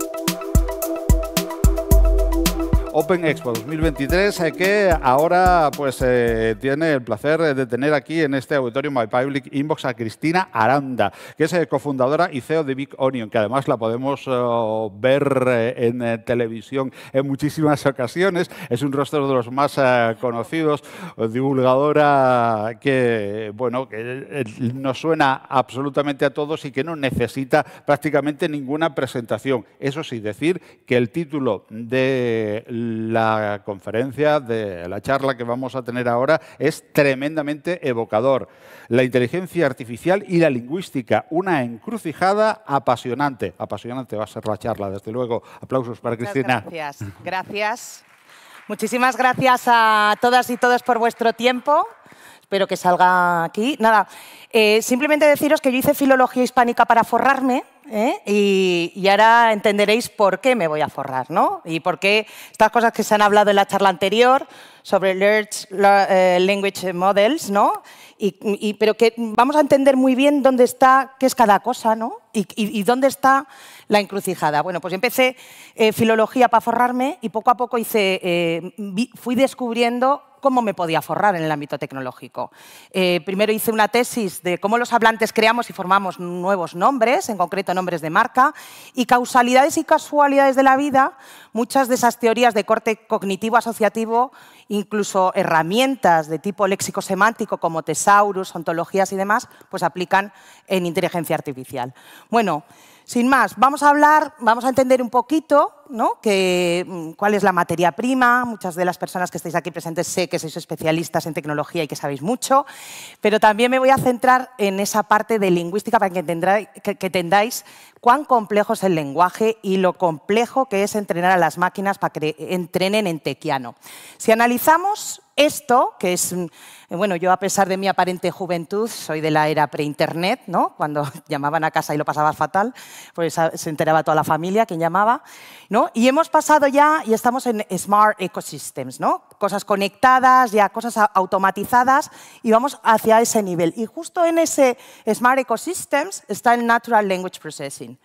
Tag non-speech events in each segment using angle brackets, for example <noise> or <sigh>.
you Open Expo 2023 eh, que ahora pues eh, tiene el placer de tener aquí en este auditorio My Public Inbox a Cristina Aranda, que es eh, cofundadora y CEO de Big Onion, que además la podemos ver en televisión en muchísimas ocasiones. Es un rostro de los más conocidos, divulgadora que bueno que nos suena absolutamente a todos y que no necesita prácticamente ninguna presentación. Eso sí, decir que el título de la conferencia, de la charla que vamos a tener ahora es tremendamente evocador. La inteligencia artificial y la lingüística, una encrucijada apasionante. Apasionante va a ser la charla, desde luego. Aplausos para Cristina. Gracias, gracias. Muchísimas gracias a todas y todos por vuestro tiempo espero que salga aquí. Nada, eh, simplemente deciros que yo hice filología hispánica para forrarme ¿eh? y, ahora entenderéis por qué me voy a forrar, ¿no? Y por qué estas cosas que se han hablado en la charla anterior sobre Large eh, Language Models, ¿no? Y, pero que vamos a entender muy bien dónde está, qué es cada cosa, ¿no? Y, dónde está la encrucijada. Bueno, pues empecé eh, filología para forrarme y poco a poco hice, fui descubriendo cómo me podía forrar en el ámbito tecnológico. Eh, primero hice una tesis de cómo los hablantes creamos y formamos nuevos nombres, en concreto nombres de marca, y causalidades y casualidades de la vida, muchas de esas teorías de corte cognitivo asociativo, incluso herramientas de tipo léxico semántico como tesaurus, ontologías y demás, pues aplican en inteligencia artificial. Bueno, sin más, vamos a hablar, vamos a entender un poquito ¿no? que, mm, cuál es la materia prima. Muchas de las personas que estáis aquí presentes sé que sois especialistas en tecnología y que sabéis mucho, pero también me voy a centrar en esa parte de lingüística para que, entendáis que cuán complejo es el lenguaje y lo complejo que es entrenar a las máquinas para que entrenen en tequiano. Si analizamos esto, que es, mm, bueno, yo a pesar de mi aparente juventud, soy de la era pre-internet, ¿no? Cuando <laughs> llamaban a casa y lo pasaba fatal, pues ah, se enteraba toda la familia quien llamaba, ¿no? Y hemos pasado ya y estamos en Smart Ecosystems, ¿no? cosas conectadas, ya cosas automatizadas y vamos hacia ese nivel. Y justo en ese Smart Ecosystems está el Natural Language Processing.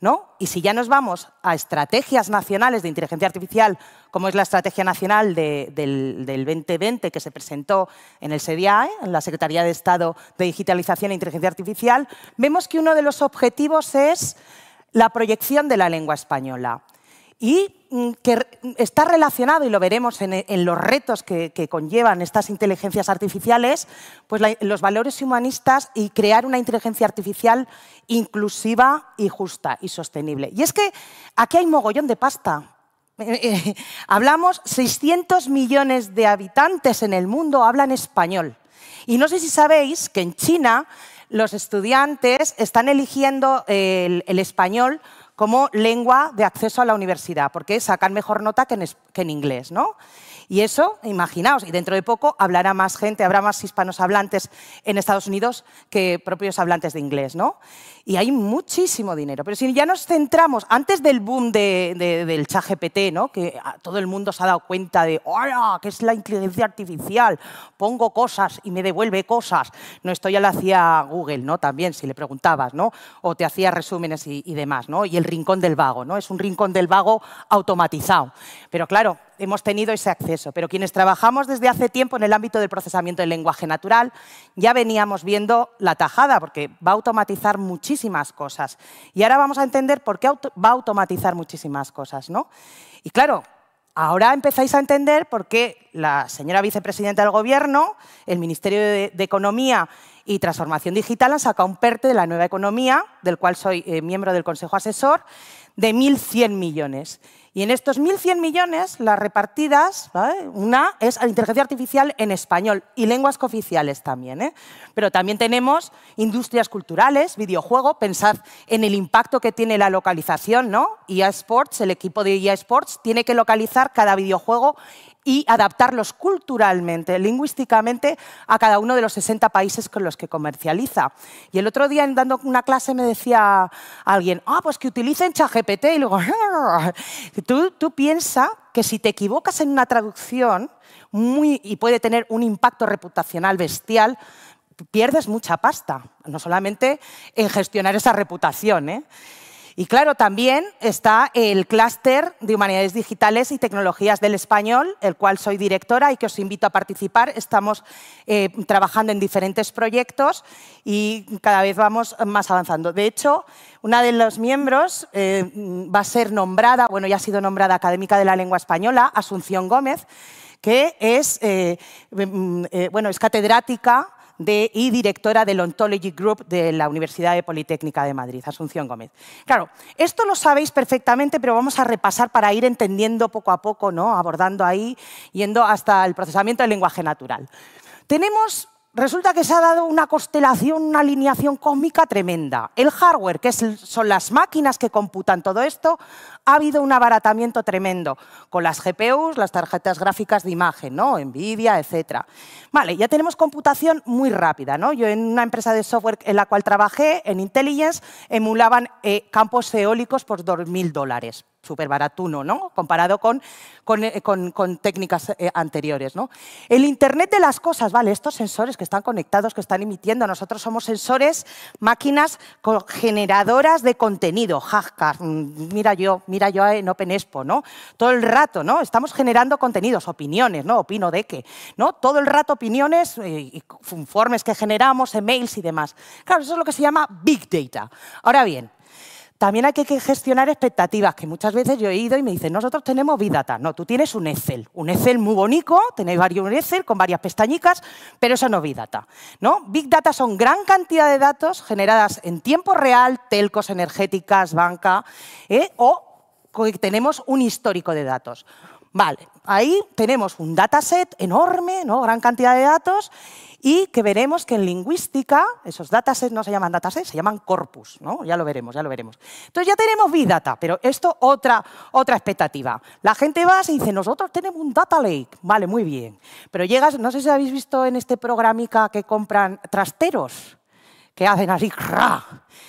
¿no? Y si ya nos vamos a estrategias nacionales de inteligencia artificial, como es la estrategia nacional del, 2020 que se presentó en el CDI, en la Secretaría de Estado de Digitalización e Inteligencia Artificial, vemos que uno de los objetivos es la proyección de la lengua española y mm, que mm, está relacionado, y lo veremos en, los retos que, conllevan estas inteligencias artificiales, pues los valores humanistas y crear una inteligencia artificial inclusiva y justa y sostenible. Y es que aquí hay mogollón de pasta. Eh, eh, hablamos 600 millones de habitantes en el mundo hablan español. Y no sé si sabéis que en China los estudiantes están eligiendo el español como lengua de acceso a la universidad, porque sacan mejor nota que en, inglés, ¿no? Y eso, imaginaos, y dentro de poco hablará más gente, habrá más hispanos hablantes en Estados Unidos que propios hablantes de inglés, ¿no? Y hay muchísimo dinero. Pero si ya nos centramos, antes del boom del chat ¿no? que todo el mundo se ha dado cuenta de, ¡hola! ¿Qué es la inteligencia artificial? Pongo cosas y me devuelve cosas. No, esto ya lo hacía Google, ¿no? También, si le preguntabas, ¿no? O te hacía resúmenes y, demás, ¿no? Y el rincón del vago, ¿no? Es un rincón del vago automatizado. Pero claro, hemos tenido ese acceso, pero quienes trabajamos desde hace tiempo en el ámbito del procesamiento del lenguaje natural, ya veníamos viendo la tajada, porque va a automatizar muchísimo cosas. Y ahora vamos a entender por qué va a automatizar muchísimas cosas, ¿no? Y claro, ahora empezáis a entender por qué la señora vicepresidenta del Gobierno, el Ministerio de, Economía y Transformación Digital han sacado un PERTE de la nueva economía, del cual soy eh, miembro del Consejo Asesor, de 1.100 millones. Y en estos 1.100 millones, las repartidas, una es la inteligencia artificial en español y lenguas cooficiales también. ¿eh? Pero también tenemos industrias culturales, videojuego, pensad en el impacto que tiene la localización. ¿no? EA Sports, el equipo de EA Sports, tiene que localizar cada videojuego y adaptarlos culturalmente, lingüísticamente, a cada uno de los 60 países con los que comercializa. Y el otro día, dando una clase, me decía alguien, ah, pues que utilicen ChatGPT. Y luego, <laughs> tú, tú piensas que si te equivocas en una traducción muy, y puede tener un impacto reputacional bestial, pierdes mucha pasta, no solamente en gestionar esa reputación. ¿eh? Y claro, también está el clúster de Humanidades Digitales y Tecnologías del Español, el cual soy directora y que os invito a participar. Estamos eh, trabajando en diferentes proyectos y cada vez vamos más avanzando. De hecho, una de los miembros eh, va a ser nombrada, bueno, ya ha sido nombrada académica de la lengua española, Asunción Gómez, que es, eh, mm, bueno, es catedrática y directora del Ontology Group de la Universidad de Politécnica de Madrid, Asunción Gómez. Claro, esto lo sabéis perfectamente, pero vamos a repasar para ir entendiendo poco a poco, ¿no? abordando ahí, yendo hasta el procesamiento del lenguaje natural. Tenemos Resulta que se ha dado una constelación, una alineación cósmica tremenda. El hardware, que son las máquinas que computan todo esto, ha habido un abaratamiento tremendo con las GPUs, las tarjetas gráficas de imagen, ¿no? Nvidia, etc. Vale, ya tenemos computación muy rápida, ¿no? Yo en una empresa de software en la cual trabajé, en Intelligence, emulaban eh, campos eólicos por 2.000 dólares súper baratuno, ¿no? Comparado con, con, eh, técnicas eh, anteriores, ¿no? El Internet de las cosas, vale, estos sensores que están conectados, que están emitiendo, nosotros somos sensores, máquinas generadoras de contenido, hashtag, mm, mira yo, mira yo en expo ¿no? Todo el rato, ¿no? Estamos generando contenidos, opiniones, ¿no? Opino de qué, ¿no? Todo el rato opiniones, eh, informes que generamos, emails y demás. Claro, eso es lo que se llama Big Data. Ahora bien, también hay que gestionar expectativas, que muchas veces yo he ido y me dicen, nosotros tenemos Big Data. No, tú tienes un Excel, un Excel muy bonito, tenéis varios Excel con varias pestañicas, pero eso no es Big Data. ¿no? Big Data son gran cantidad de datos generadas en tiempo real, telcos, energéticas, banca, ¿eh? o tenemos un histórico de datos. Vale, ahí tenemos un dataset enorme, ¿no? gran cantidad de datos, y que veremos que en lingüística, esos datasets no se llaman datasets, se llaman corpus, ¿no? Ya lo veremos, ya lo veremos. Entonces ya tenemos Big Data, pero esto otra, otra expectativa. La gente va y dice, nosotros tenemos un Data Lake. Vale, muy bien. Pero llegas, no sé si habéis visto en este programica que compran trasteros que hacen así,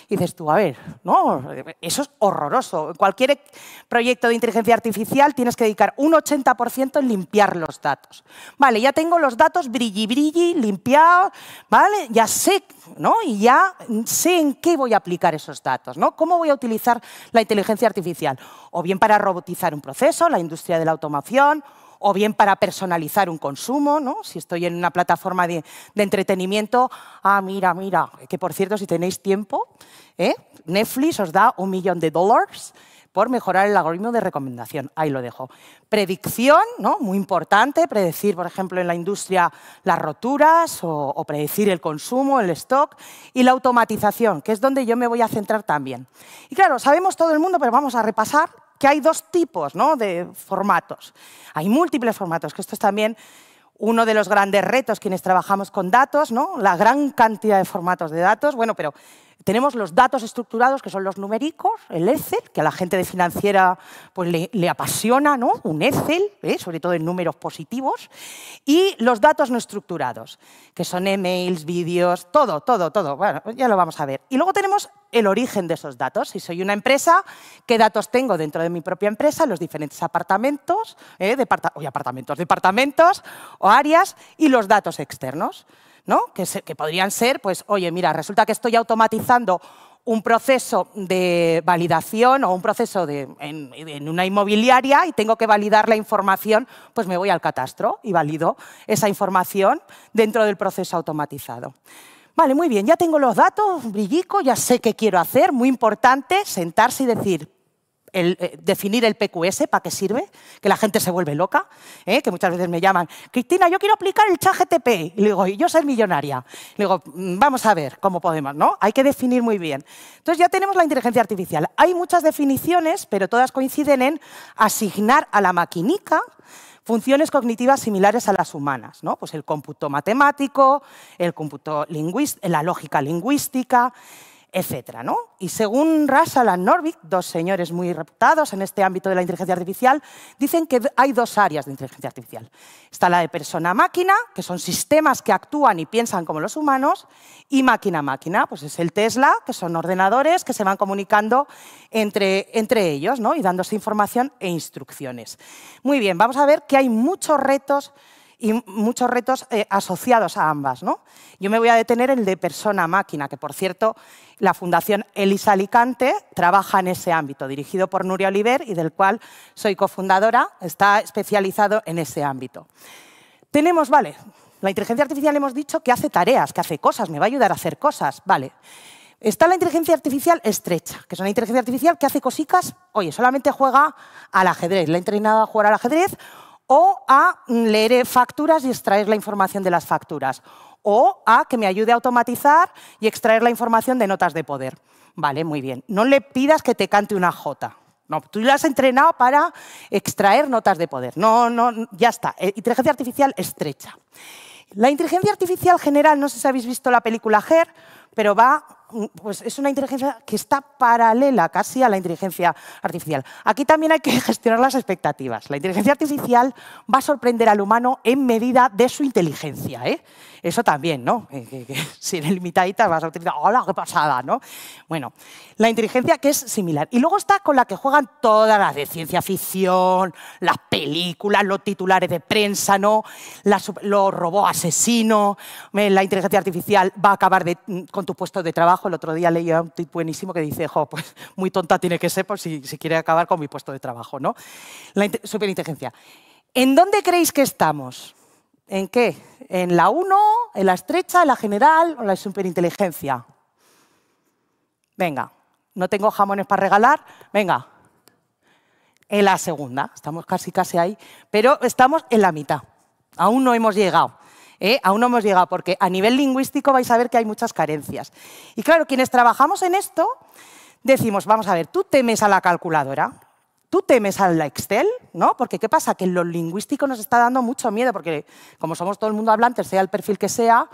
Y dices tú, a ver, no, eso es horroroso. cualquier proyecto de inteligencia artificial tienes que dedicar un 80% en limpiar los datos. Vale, ya tengo los datos brilli brilli, limpiados, ¿vale? Ya sé, ¿no? Y ya sé en qué voy a aplicar esos datos, ¿no? ¿Cómo voy a utilizar la inteligencia artificial? O bien para robotizar un proceso, la industria de la automación, o bien para personalizar un consumo, ¿no? si estoy en una plataforma de, entretenimiento, ah, mira, mira, que por cierto, si tenéis tiempo, ¿eh? Netflix os da un millón de dólares por mejorar el algoritmo de recomendación. Ahí lo dejo. Predicción, ¿no? muy importante, predecir, por ejemplo, en la industria las roturas o, predecir el consumo, el stock y la automatización, que es donde yo me voy a centrar también. Y claro, sabemos todo el mundo, pero vamos a repasar hay dos tipos de formatos. Hay múltiples formatos, que esto es también uno de los grandes retos quienes trabajamos con datos, ¿no? la gran cantidad de formatos de datos. Bueno, pero tenemos los datos estructurados, que son los numéricos, el Excel, que a la gente de financiera pues, le, apasiona, ¿no? Un Excel, ¿eh? sobre todo en números positivos. Y los datos no estructurados, que son emails, vídeos, todo, todo, todo. Bueno, ya lo vamos a ver. Y luego tenemos el origen de esos datos. Si soy una empresa, ¿qué datos tengo dentro de mi propia empresa? Los diferentes apartamentos, ¿eh? apartamentos, departamentos o áreas y los datos externos. ¿no? Que, podrían ser, pues, oye, mira, resulta que estoy automatizando un proceso de validación o un proceso en, en, una inmobiliaria y tengo que validar la información, pues me voy al catastro y valido esa información dentro del proceso automatizado. Vale, muy bien, ya tengo los datos, brillico, ya sé qué quiero hacer, muy importante sentarse y decir, eh, definir el PQS, para qué sirve, que la gente se vuelve loca, ¿eh? que muchas veces me llaman, Cristina, yo quiero aplicar el chat Y le digo, y yo soy millonaria. Le digo, mm, vamos a ver cómo podemos, ¿no? Hay que definir muy bien. Entonces ya tenemos la inteligencia artificial. Hay muchas definiciones, pero todas coinciden en asignar a la maquinica funciones cognitivas similares a las humanas, ¿no? Pues el cómputo matemático, el cómputo la lógica lingüística, etcétera. ¿no? Y según Russell la Norvig, dos señores muy reputados en este ámbito de la inteligencia artificial, dicen que hay dos áreas de inteligencia artificial. Está la de persona-máquina, que son sistemas que actúan y piensan como los humanos, y máquina-máquina, pues es el Tesla, que son ordenadores que se van comunicando entre, entre ellos ¿no? y dándose información e instrucciones. Muy bien, vamos a ver que hay muchos retos y muchos retos eh, asociados a ambas. ¿no? Yo me voy a detener en el de persona-máquina, que por cierto la Fundación Elisa Alicante trabaja en ese ámbito, dirigido por Nuria Oliver y del cual soy cofundadora, está especializado en ese ámbito. Tenemos, vale, la inteligencia artificial hemos dicho que hace tareas, que hace cosas, me va a ayudar a hacer cosas, vale. Está la inteligencia artificial estrecha, que es una inteligencia artificial que hace cositas, oye, solamente juega al ajedrez, la he entrenado a jugar al ajedrez o a mm, leer eh, facturas y extraer la información de las facturas, o a que me ayude a automatizar y extraer la información de notas de poder. Vale, muy bien. No le pidas que te cante una jota. No, tú lo has entrenado para extraer notas de poder. No, no, ya está. Eh, inteligencia artificial estrecha. La inteligencia artificial general, no sé si habéis visto la película GER, pero va Mm, pues es una inteligencia que está paralela casi a la inteligencia artificial. Aquí también hay que <laughs> gestionar las expectativas. La inteligencia artificial va a sorprender al humano en medida de su inteligencia. ¿eh? Eso también, ¿no? <laughs> si eres limitadita vas a utilizar, ¡hola, qué pasada! ¿no? Bueno, la inteligencia que es similar. Y luego está con la que juegan todas las de ciencia ficción, las películas, los titulares de prensa, ¿no? los robots asesinos, eh, la inteligencia artificial va a acabar mm, con tu puesto de trabajo el otro día leí un tip buenísimo que dice, jo, pues muy tonta tiene que ser por si, quiere acabar con mi puesto de trabajo, ¿no? La superinteligencia. ¿En dónde creéis que estamos? ¿En qué? ¿En la 1, en la estrecha, en la general o en la superinteligencia? Venga, no tengo jamones para regalar, venga. En la segunda, estamos casi casi ahí, pero estamos en la mitad. Aún no hemos llegado. ¿eh? aún no hemos llegado, porque a nivel lingüístico vais a ver que hay muchas carencias. Y claro, quienes trabajamos en esto, decimos, vamos a ver, tú temes a la calculadora, tú temes a la Excel, ¿no? Porque ¿qué pasa? Que lo lingüístico nos está dando mucho miedo, porque como somos todo el mundo hablante, sea el perfil que sea,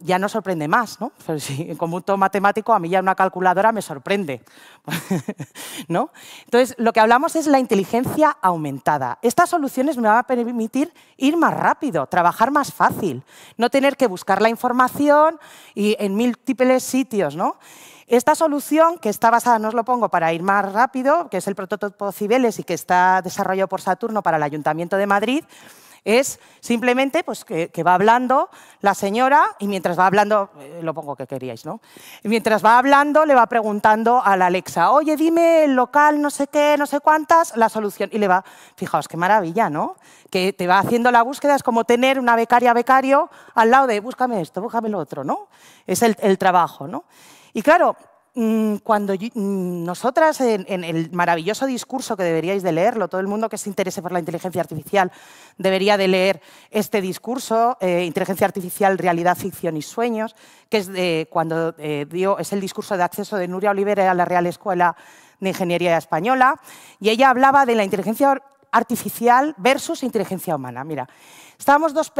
ya no sorprende más, ¿no? <laughs> Pues conjunto matemático a mí ya una calculadora me sorprende, <laughs> ¿no? Entonces, lo que hablamos es la inteligencia aumentada. Estas soluciones me van a permitir ir más rápido, trabajar más fácil, no tener que buscar la información y en múltiples sitios, ¿no? Esta solución, que está basada, no os lo pongo, para ir más rápido, que es el prototipo Cibeles y que está desarrollado por Saturno para el Ayuntamiento de Madrid, es simplemente pues, que, va hablando la señora y mientras va hablando, eh, lo pongo que queríais, ¿no? Y mientras va hablando le va preguntando a la Alexa, oye, dime el local, no sé qué, no sé cuántas, la solución. Y le va, fijaos, qué maravilla, ¿no? Que te va haciendo la búsqueda, es como tener una becaria becario al lado de, búscame esto, búscame lo otro, ¿no? Es el, el trabajo, ¿no? Y claro, Mm, cuando mm, nosotras, en, el maravilloso discurso que deberíais de leerlo, todo el mundo que se interese por la inteligencia artificial debería de leer este discurso, eh, Inteligencia Artificial, Realidad, Ficción y Sueños, que es, de, cuando, eh, dio, es el discurso de acceso de Nuria Olivera a la Real Escuela de Ingeniería Española, y ella hablaba de la inteligencia artificial versus inteligencia humana. Mira, Estábamos dos,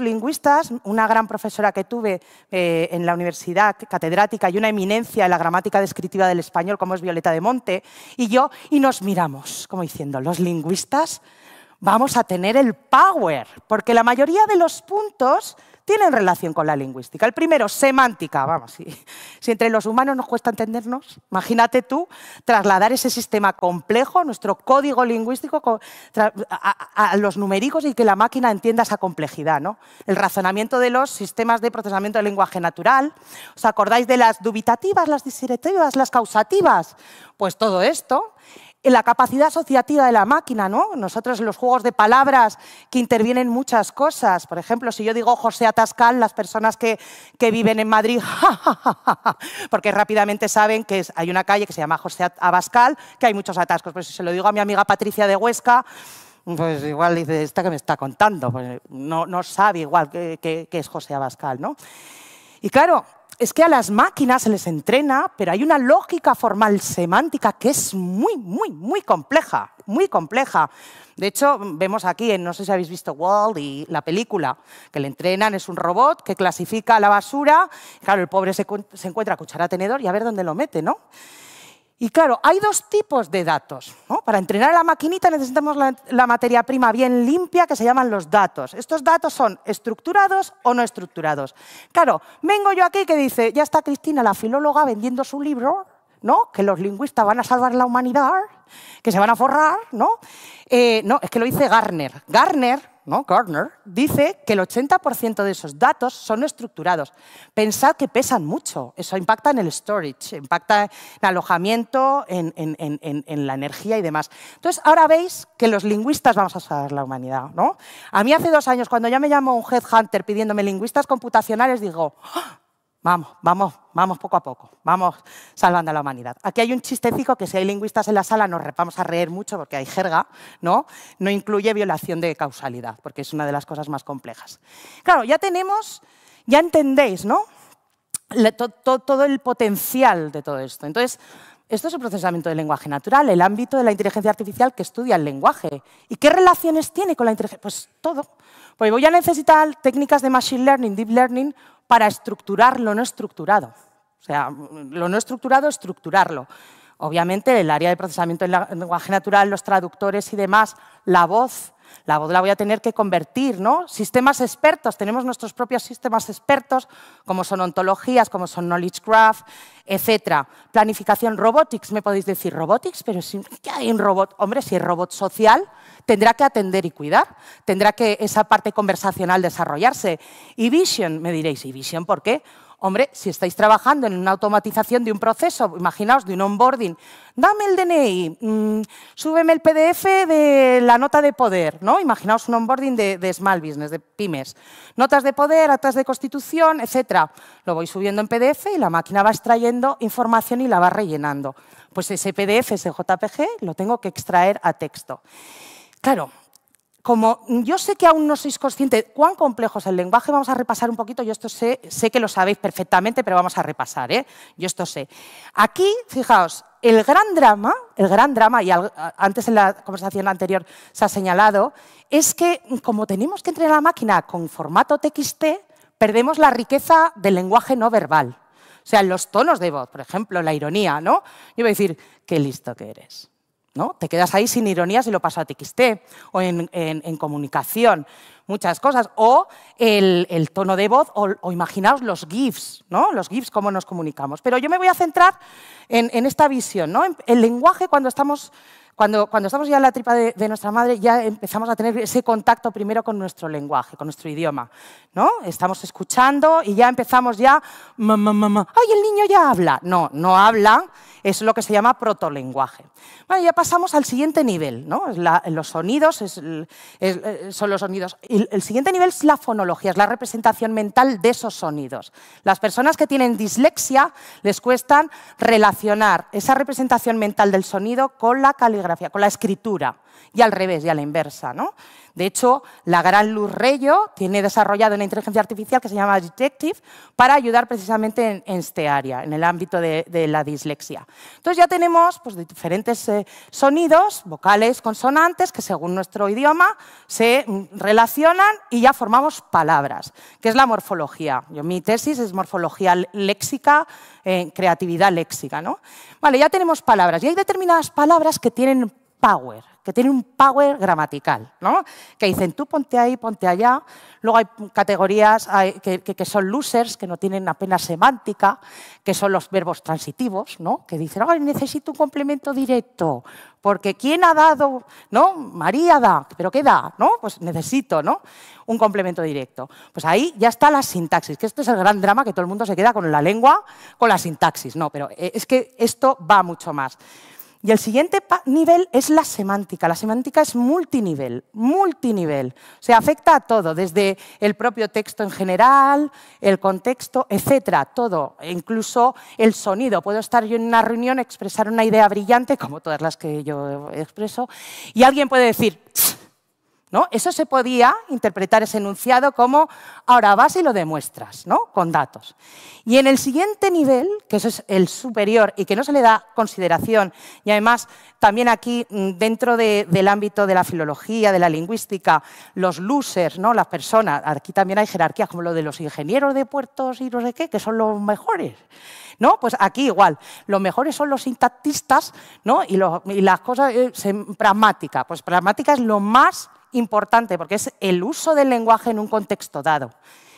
lingüistas, una gran profesora que tuve eh, en la universidad, catedrática, y una eminencia en la gramática descriptiva del español, como es Violeta de Monte, y yo, y nos miramos, como diciendo, los lingüistas vamos a tener el power, porque la mayoría de los puntos tienen relación con la lingüística. El primero, semántica, vamos, si, si entre los humanos nos cuesta entendernos, imagínate tú trasladar ese sistema complejo, nuestro código lingüístico, a, los numéricos y que la máquina entienda esa complejidad. ¿no? El razonamiento de los sistemas de procesamiento del lenguaje natural. ¿Os acordáis de las dubitativas, las disirectivas, las causativas? Pues todo esto en la capacidad asociativa de la máquina, ¿no? Nosotros los juegos de palabras que intervienen muchas cosas. Por ejemplo, si yo digo José Atascal, las personas que, viven en Madrid, <laughs> porque rápidamente saben que hay una calle que se llama José Abascal, que hay muchos atascos. Pero pues si se lo digo a mi amiga Patricia de Huesca, pues igual dice, ¿esta que me está contando? Pues no, no sabe igual qué es José Abascal, ¿no? Y claro, es que a las máquinas se les entrena, pero hay una lógica formal semántica que es muy, muy, muy compleja, muy compleja. De hecho, vemos aquí, no sé si habéis visto Wall y la película, que le entrenan, es un robot que clasifica la basura. Claro, el pobre se, encuentra a cuchara tenedor y a ver dónde lo mete, ¿no? Y claro, hay dos tipos de datos. Para entrenar la maquinita necesitamos la, la, materia prima bien limpia que se llaman los datos. Estos datos son estructurados o no estructurados. Claro, vengo yo aquí que dice, ya está Cristina, la filóloga, vendiendo su libro, ¿no? Que los lingüistas van a salvar la humanidad, que se van a forrar, ¿no? Eh, no, es que lo dice Garner. Garner, ¿no? Garner dice que el 80% de esos datos son estructurados. Pensad que pesan mucho. Eso impacta en el storage, impacta en alojamiento, en, la energía y demás. Entonces, ahora veis que los lingüistas vamos a salvar la humanidad, ¿no? A mí hace dos años, cuando ya me llamó un headhunter pidiéndome lingüistas computacionales, digo... ¡Ah! Vamos, vamos, vamos poco a poco, vamos salvando a la humanidad. Aquí hay un chistecico que si hay lingüistas en la sala nos vamos a reír mucho porque hay jerga, ¿no? No incluye violación de causalidad, porque es una de las cosas más complejas. Claro, ya tenemos, ya entendéis, ¿no? todo el potencial de todo esto. Entonces, esto es el procesamiento del lenguaje natural, el ámbito de la inteligencia artificial que estudia el lenguaje. ¿Y qué relaciones tiene con la inteligencia? Pues todo. Pues voy a necesitar técnicas de machine learning, deep learning, para estructurar lo no estructurado. O sea, lo no estructurado, estructurarlo. Obviamente, el área de procesamiento del lenguaje natural, los traductores y demás, la voz la voz la voy a tener que convertir, ¿no? Sistemas expertos, tenemos nuestros propios sistemas expertos, como son ontologías, como son knowledge graph, etc. Planificación robotics, me podéis decir robotics, pero si hay un robot? Hombre, si es robot social, tendrá que atender y cuidar, tendrá que esa parte conversacional desarrollarse. Y vision, me diréis, ¿y vision por qué? Hombre, si estáis trabajando en una automatización de un proceso, imaginaos, de un onboarding, dame el DNI, mm, súbeme el PDF de la nota de poder, ¿no? Imaginaos un onboarding de, small business, de pymes. Notas de poder, actas de constitución, etcétera. Lo voy subiendo en PDF y la máquina va extrayendo información y la va rellenando. Pues ese PDF, ese JPG, lo tengo que extraer a texto. Claro, como mm, yo sé que aún no sois conscientes cuán complejo es el lenguaje, vamos a repasar un poquito. Yo esto sé, sé que lo sabéis perfectamente, pero vamos a repasar. ¿eh? Yo esto sé. Aquí, fijaos, el gran drama, el gran drama, y antes en la conversación anterior se ha señalado, es que como tenemos que entrar a la máquina con formato TXT, perdemos la riqueza del lenguaje no verbal. O sea, los tonos de voz, por ejemplo, la ironía, ¿no? Yo voy a decir, qué listo que eres. ¿no? Te quedas ahí sin ironía si lo paso a TXT o en, comunicación, muchas cosas. O el, tono de voz, o, imaginaos los GIFs, ¿no? Los GIFs, cómo nos comunicamos. Pero yo me voy a centrar en, en esta visión, ¿no? el lenguaje cuando estamos cuando, cuando estamos ya en la tripa de, nuestra madre, ya empezamos a tener ese contacto primero con nuestro lenguaje, con nuestro idioma. ¿no? Estamos escuchando y ya empezamos ya, mamá, mamá, ¡ay, el niño ya habla! No, no habla, es lo que se llama protolenguaje. Bueno, ya pasamos al siguiente nivel, ¿no? los sonidos eh, son los sonidos. El, siguiente nivel es la fonología, es la representación mental de esos sonidos. Las personas que tienen dislexia les cuestan relacionar esa representación mental del sonido con la caligrafía con la escritura, y al revés, y a la inversa. ¿no? De hecho, la gran Luz Reyo tiene desarrollado una inteligencia artificial que se llama Detective para ayudar precisamente en, este área, en el ámbito de, la dislexia. Entonces ya tenemos pues, diferentes eh, sonidos, vocales, consonantes, que según nuestro idioma se mm, relacionan y ya formamos palabras, que es la morfología. Yo, mi tesis es morfología léxica, eh, creatividad léxica. ¿no? Vale, ya tenemos palabras y hay determinadas palabras que tienen power, que tiene un power gramatical, ¿no? Que dicen tú ponte ahí, ponte allá. Luego hay categorías que, son losers, que no tienen apenas semántica, que son los verbos transitivos, ¿no? Que dicen, necesito un complemento directo, porque ¿quién ha dado? ¿No? María da, pero ¿qué da? ¿No? Pues necesito, ¿no? Un complemento directo. Pues ahí ya está la sintaxis, que esto es el gran drama que todo el mundo se queda con la lengua, con la sintaxis. No, pero eh, es que esto va mucho más. Y el siguiente nivel es la semántica. La semántica es multinivel, multinivel. O sea, afecta a todo, desde el propio texto en general, el contexto, etcétera, todo, e incluso el sonido. Puedo estar yo en una reunión, expresar una idea brillante, como todas las que yo expreso, y alguien puede decir, eso se podía interpretar ese enunciado como ahora vas y lo demuestras, ¿no? Con datos. Y en el siguiente nivel, que es el superior y que no se le da consideración, y además también aquí mm, dentro del ámbito de la filología, de la lingüística, los losers, ¿no? Las personas, aquí también hay jerarquías como lo de los ingenieros de puertos y no sé qué, que son los mejores. ¿No? Pues aquí igual, los mejores son los sintactistas ¿no? y, las cosas eh, pragmáticas. Pues pragmática es lo más importante porque es el uso del lenguaje en un contexto dado.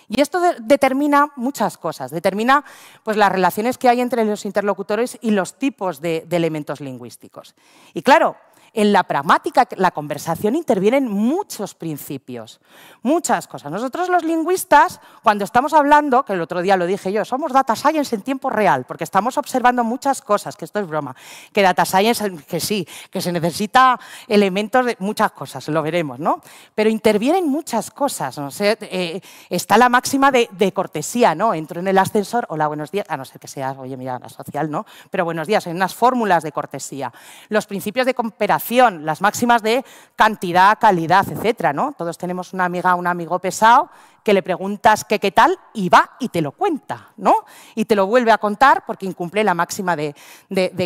Y esto determina muchas cosas, determina pues, las relaciones que hay entre los interlocutores y los tipos de, de elementos lingüísticos. Y claro, en la pragmática, la conversación, intervienen muchos principios, muchas cosas. Nosotros los lingüistas, cuando estamos hablando, que el otro día lo dije yo, somos data science en tiempo real, porque estamos observando muchas cosas, que esto es broma, que data science, que sí, que se necesita elementos de muchas cosas, lo veremos, ¿no? Pero intervienen muchas cosas, no sé, eh, está la máxima de, cortesía, ¿no? Entro en el ascensor, hola, buenos días, a no ser que sea, oye, mira, la social, ¿no? Pero buenos días, hay unas fórmulas de cortesía. Los principios de cooperación las máximas de cantidad, calidad, etcétera, ¿no? Todos tenemos una amiga, un amigo pesado que le preguntas qué qué tal y va y te lo cuenta, ¿no? Y te lo vuelve a contar porque incumple la máxima de,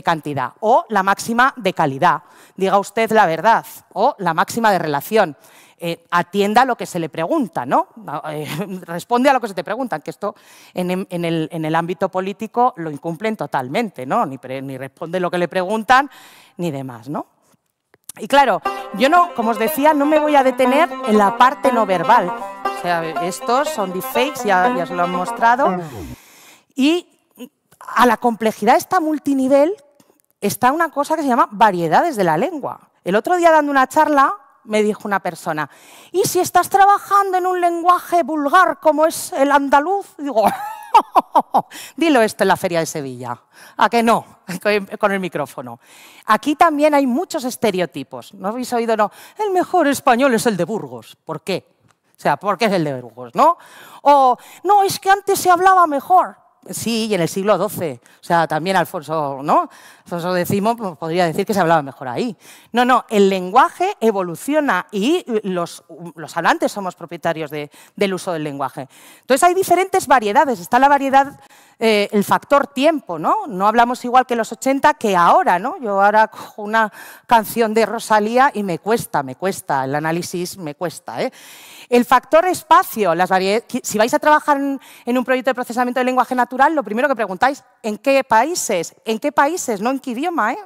cantidad o la máxima de calidad. Diga usted la verdad o la máxima de relación. Eh, atienda a lo que se le pregunta, ¿no? Eh, <laughs> responde a lo que se te preguntan, que esto en, el, ámbito político lo incumplen totalmente, ¿no? Ni, ni responde lo que le preguntan ni demás, ¿no? Y claro, yo no, como os decía, no me voy a detener en la parte no verbal. O sea, estos son deepfakes, ya, ya os lo han mostrado. Y a la complejidad de esta multinivel está una cosa que se llama variedades de la lengua. El otro día dando una charla me dijo una persona, ¿y si estás trabajando en un lenguaje vulgar como es el andaluz? Digo, <laughs> <laughs> Dilo esto en la Feria de Sevilla. ¿A que no? Con el micrófono. Aquí también hay muchos estereotipos. ¿No habéis oído? No. El mejor español es el de Burgos. ¿Por qué? O sea, ¿por qué es el de Burgos? ¿No? O, no, es que antes se hablaba mejor sí, y en el siglo XII. O sea, también Alfonso, ¿no? Pues, podría decir que se hablaba mejor ahí. No, no, el lenguaje evoluciona y los, hablantes somos propietarios del uso del lenguaje. Entonces hay diferentes variedades. Está la variedad, eh, el factor tiempo, ¿no? No hablamos igual que los 80 que ahora, ¿no? Yo ahora cojo una canción de Rosalía y me cuesta, me cuesta, el análisis me cuesta, ¿eh? El factor espacio. Las si vais a trabajar en un proyecto de procesamiento de lenguaje natural, lo primero que preguntáis, ¿en qué países? ¿En qué países? No en qué idioma, ¿eh?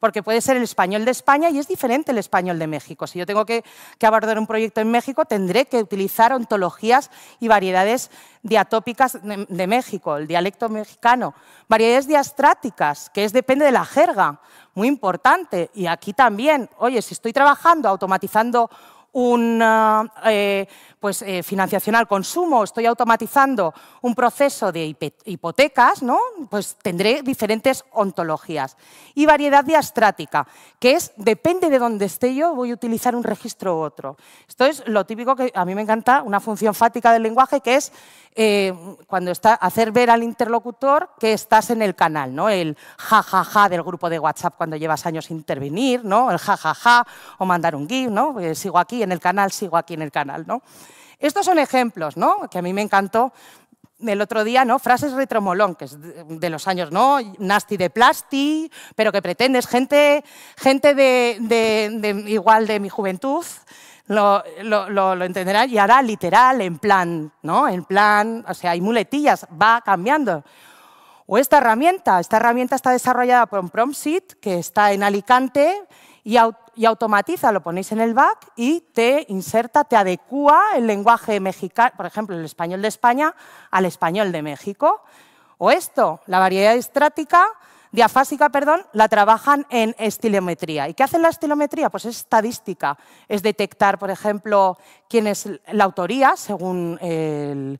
porque puede ser el español de España y es diferente el español de México. Si yo tengo que, abordar un proyecto en México, tendré que utilizar ontologías y variedades diatópicas de, México, el dialecto mexicano, variedades diastráticas, que es, depende de la jerga, muy importante. Y aquí también, oye, si estoy trabajando, automatizando una eh, pues, eh, financiación al consumo, estoy automatizando un proceso de hipotecas, ¿no? pues tendré diferentes ontologías. Y variedad diastrática, que es, depende de dónde esté yo, voy a utilizar un registro u otro. Esto es lo típico que a mí me encanta, una función fática del lenguaje, que es eh, cuando está, hacer ver al interlocutor que estás en el canal, ¿no? el jajaja ja, ja del grupo de WhatsApp cuando llevas años intervenir, ¿no? el jajaja ja, ja, o mandar un GIF, ¿no? sigo aquí en el canal, sigo aquí en el canal. ¿no? Estos son ejemplos ¿no? que a mí me encantó el otro día, ¿no? Frases retromolón, que es de los años, ¿no? Nasty de plasti, pero que pretendes, gente, gente de, igual de mi juventud, lo, lo, entenderá y hará literal, en plan, ¿no? En plan, o sea, hay muletillas, va cambiando. O esta herramienta, esta herramienta está desarrollada por un PromSit, que está en Alicante, y, y automatiza, lo ponéis en el back y te inserta, te adecua el lenguaje mexicano, por ejemplo, el español de España al español de México. O esto, la variedad estrática diafásica, perdón, la trabajan en estilometría. ¿Y qué hace la estilometría? Pues es estadística, es detectar, por ejemplo, quién es la autoría, según eh,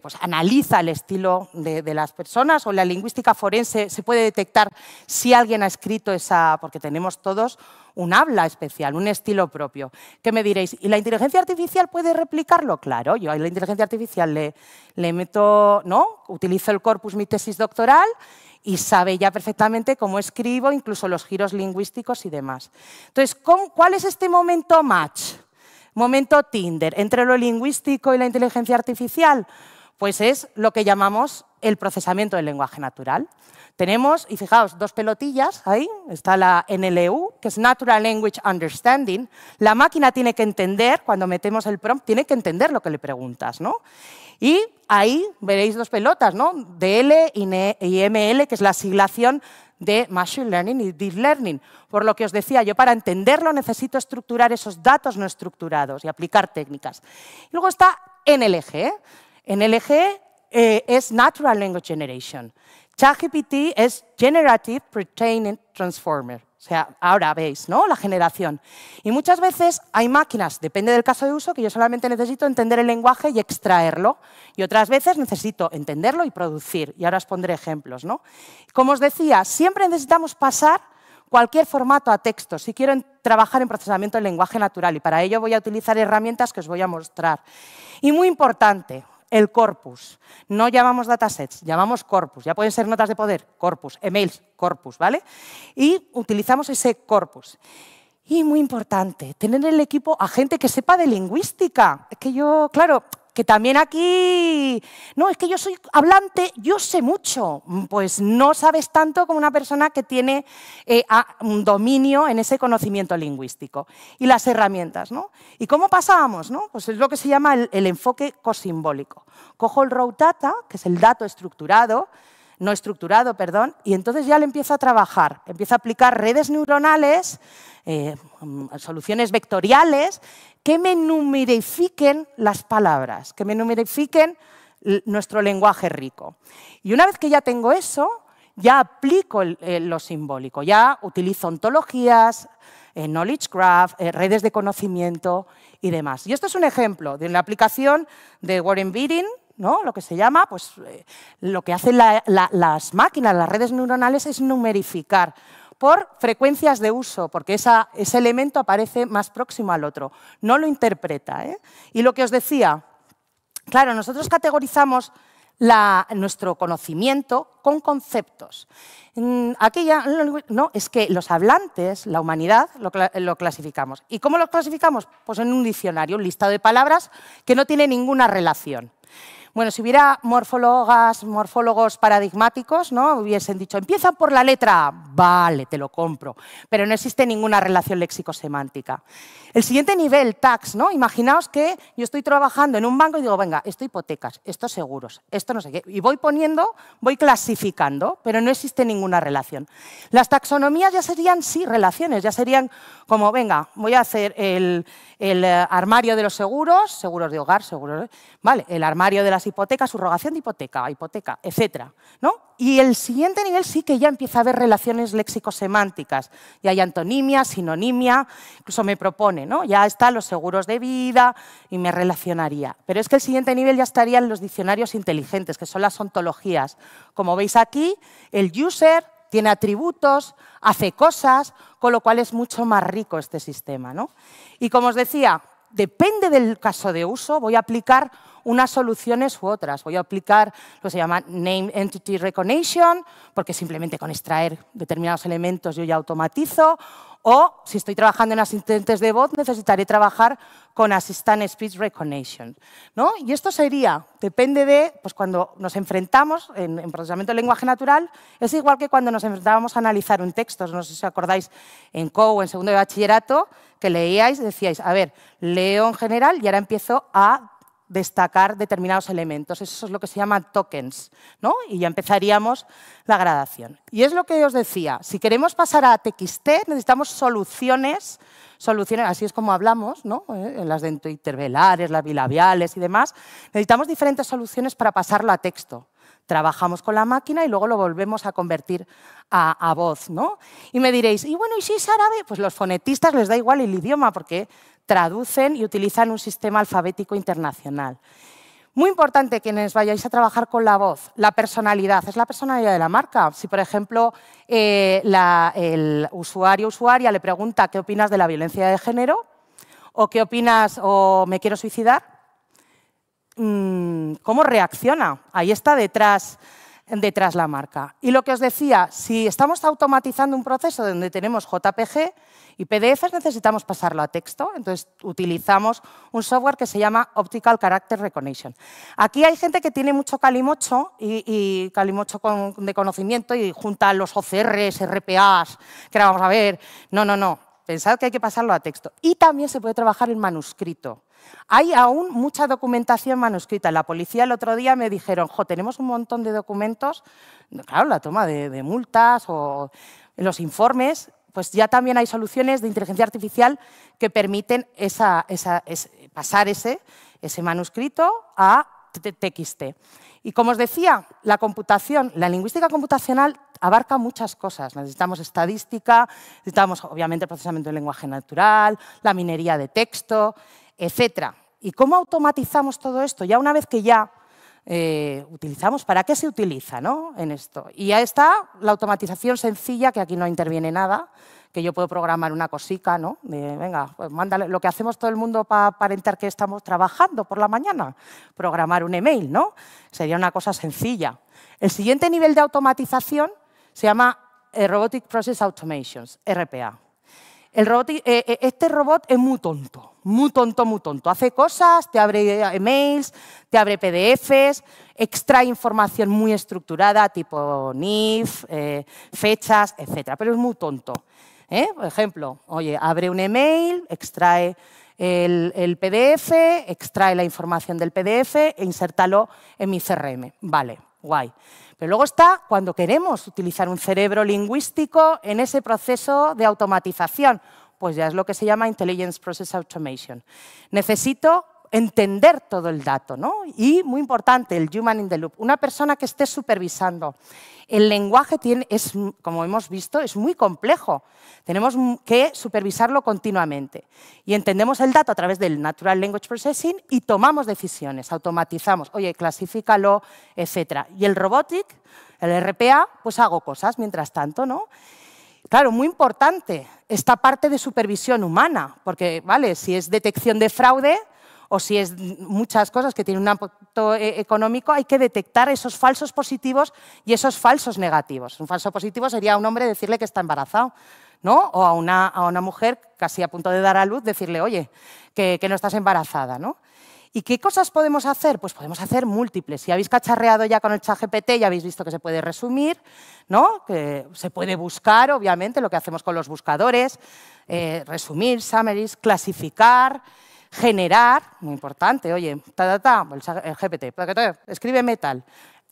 pues analiza el estilo de, las personas, o la lingüística forense se puede detectar si alguien ha escrito esa, porque tenemos todos un habla especial, un estilo propio. ¿Qué me diréis? ¿Y la inteligencia artificial puede replicarlo? Claro, yo a la inteligencia artificial le, le meto, ¿no? Utilizo el corpus, mi tesis doctoral y sabe ya perfectamente cómo escribo, incluso los giros lingüísticos y demás. Entonces, ¿cuál es este momento match? Momento Tinder, entre lo lingüístico y la inteligencia artificial, pues es lo que llamamos el procesamiento del lenguaje natural. Tenemos, y fijaos, dos pelotillas ahí, está la NLU, que es Natural Language Understanding. La máquina tiene que entender, cuando metemos el prompt, tiene que entender lo que le preguntas, ¿no? Y ahí veréis dos pelotas, ¿no? DL y ML, que es la asignación de Machine Learning y Deep Learning. Por lo que os decía, yo para entenderlo necesito estructurar esos datos no estructurados y aplicar técnicas. Y luego está NLG. ¿eh? NLG eh, es Natural Language Generation. ChatGPT es Generative Pertaining Transformer sea, ahora veis, ¿no? La generación. Y muchas veces hay máquinas, depende del caso de uso, que yo solamente necesito entender el lenguaje y extraerlo. Y otras veces necesito entenderlo y producir. Y ahora os pondré ejemplos, ¿no? Como os decía, siempre necesitamos pasar cualquier formato a texto, si quiero trabajar en procesamiento del lenguaje natural. Y para ello voy a utilizar herramientas que os voy a mostrar. Y muy importante, el corpus. No llamamos datasets, llamamos corpus. Ya pueden ser notas de poder, corpus, emails, corpus, ¿vale? Y utilizamos ese corpus. Y muy importante, tener en el equipo a gente que sepa de lingüística. Es que yo, claro, que también aquí, no, es que yo soy hablante, yo sé mucho, mm, pues no sabes tanto como una persona que tiene eh, un dominio en ese conocimiento lingüístico. Y las herramientas, ¿no? ¿Y cómo pasábamos? ¿no? Pues es lo que se llama el, el enfoque cosimbólico. Cojo el raw data, que es el dato estructurado, no estructurado, perdón, y entonces ya le empiezo a trabajar, empiezo a aplicar redes neuronales eh, soluciones vectoriales que me numerifiquen las palabras, que me numerifiquen nuestro lenguaje rico. Y una vez que ya tengo eso, ya aplico eh, lo simbólico, ya utilizo ontologías, eh, knowledge graph, redes de conocimiento y demás. Y esto es un ejemplo de una aplicación de Warren embedding, ¿no? lo que se llama, pues lo que hacen las máquinas, las redes neuronales es numerificar por frecuencias de uso, porque ese elemento aparece más próximo al otro. No lo interpreta. ¿eh? Y lo que os decía, claro, nosotros categorizamos nuestro conocimiento con conceptos. Mm, aquí ya no, es que los hablantes, la humanidad, lo, lo, clasificamos. ¿Y cómo lo clasificamos? Pues en un diccionario, un listado de palabras que no tiene ninguna relación. Bueno, si hubiera morfólogas, morfólogos paradigmáticos, ¿no? Hubiesen dicho, empieza por la letra vale, te lo compro, pero no existe ninguna relación léxico-semántica. El siguiente nivel, tax, ¿no? Imaginaos que yo estoy trabajando en un banco y digo, venga, esto hipotecas, esto seguros, esto no sé qué, y voy poniendo, voy clasificando, pero no existe ninguna relación. Las taxonomías ya serían, sí, relaciones, ya serían como, venga, voy a hacer el, eh, armario de los seguros, seguros de hogar, seguros, vale, el armario de las hipoteca, subrogación de hipoteca, hipoteca, etc. ¿no? Y el siguiente nivel sí que ya empieza a haber relaciones léxico-semánticas. Ya hay antonimia, sinonimia, incluso me propone, ¿no? ya están los seguros de vida y me relacionaría. Pero es que el siguiente nivel ya estarían los diccionarios inteligentes, que son las ontologías. Como veis aquí, el user tiene atributos, hace cosas, con lo cual es mucho más rico este sistema. ¿no? Y como os decía, depende del caso de uso, voy a aplicar unas soluciones u otras. Voy a aplicar lo que se llama Name Entity Recognition, porque simplemente con extraer determinados elementos yo ya automatizo. O si estoy trabajando en asistentes de voz, necesitaré trabajar con Assistant Speech Recognition. ¿no? Y esto sería, depende de, pues cuando nos enfrentamos en, procesamiento de lenguaje natural, es igual que cuando nos enfrentábamos a analizar un texto. No sé si os acordáis en COU, en segundo de bachillerato, que leíais, decíais, a ver, leo en general y ahora empiezo a destacar determinados elementos. Eso es lo que se llama tokens. ¿no? Y ya empezaríamos la gradación. Y es lo que os decía, si queremos pasar a TXT necesitamos soluciones, soluciones así es como hablamos, ¿no? Eh, las de intervelares, las bilabiales y demás. Necesitamos diferentes soluciones para pasarlo a texto. Trabajamos con la máquina y luego lo volvemos a convertir a, voz. ¿no? Y me diréis, y bueno, ¿y si es árabe? Pues los fonetistas les da igual el idioma porque traducen y utilizan un sistema alfabético internacional. Muy importante quienes vayáis a trabajar con la voz, la personalidad, es la personalidad de la marca. Si, por ejemplo, eh, el usuario o usuaria le pregunta qué opinas de la violencia de género o qué opinas o me quiero suicidar, Mm, cómo reacciona. Ahí está detrás, detrás la marca. Y lo que os decía, si estamos automatizando un proceso donde tenemos JPG y PDFs, necesitamos pasarlo a texto. Entonces, utilizamos un software que se llama Optical Character Recognition. Aquí hay gente que tiene mucho calimocho y, calimocho de conocimiento y junta los OCRs, RPAs, que ahora vamos a ver. No, no, no. Pensad que hay que pasarlo a texto. Y también se puede trabajar en manuscrito. Hay aún mucha documentación manuscrita. La policía el otro día me dijeron, jo, tenemos un montón de documentos, claro, la toma de, multas o los informes, pues ya también hay soluciones de inteligencia artificial que permiten pasar ese, ese manuscrito a TXT. Y como os decía, la computación, la lingüística computacional abarca muchas cosas. Necesitamos estadística, necesitamos obviamente procesamiento del lenguaje natural, la minería de texto, etc. ¿Y cómo automatizamos todo esto? Ya una vez que ya eh, utilizamos, para qué se utiliza en esto. Y ya está la automatización sencilla, que aquí no interviene nada, que yo puedo programar una cosica, ¿no? venga, pues lo que hacemos todo el mundo para aparentar que estamos trabajando por la mañana, programar un email, ¿no? Sería una cosa sencilla. El siguiente nivel de automatización se llama eh, Robotic Process Automations, RPA. Eh, eh, este robot es muy tonto, muy tonto, muy tonto. Hace cosas, te abre emails, te abre PDFs, extrae información muy estructurada, tipo NIF, eh, fechas, etc. Pero es muy tonto. Por ejemplo, oye, abre un email, extrae el, el, PDF, extrae la información del PDF e insértalo en mi CRM. Vale, guay. Pero luego está cuando queremos utilizar un cerebro lingüístico en ese proceso de automatización, pues ya es lo que se llama Intelligence Process Automation. Necesito entender todo el dato. ¿no? Y muy importante, el human in the loop, una persona que esté supervisando. El lenguaje tiene, es, como hemos visto, es muy complejo. Tenemos que supervisarlo continuamente. Y entendemos el dato a través del Natural Language Processing y tomamos decisiones, automatizamos, oye, clasifícalo, etc. Y el Robotic, el RPA, pues hago cosas mientras tanto, ¿no? Claro, muy importante esta parte de supervisión humana, porque, vale, si es detección de fraude, o si es muchas cosas que tienen un impacto eh, económico, hay que detectar esos falsos positivos y esos falsos negativos. Un falso positivo sería a un hombre decirle que está embarazado. ¿no? O a una, mujer casi a punto de dar a luz decirle, oye, que, no estás embarazada. ¿no? ¿Y qué cosas podemos hacer? Pues podemos hacer múltiples. Si habéis cacharreado ya con el chat GPT, ya habéis visto que se puede resumir, ¿no? que se puede buscar, obviamente, lo que hacemos con los buscadores, eh, resumir, summaries, clasificar, generar, muy importante, oye, ta, ta, ta, el GPT, escribe metal,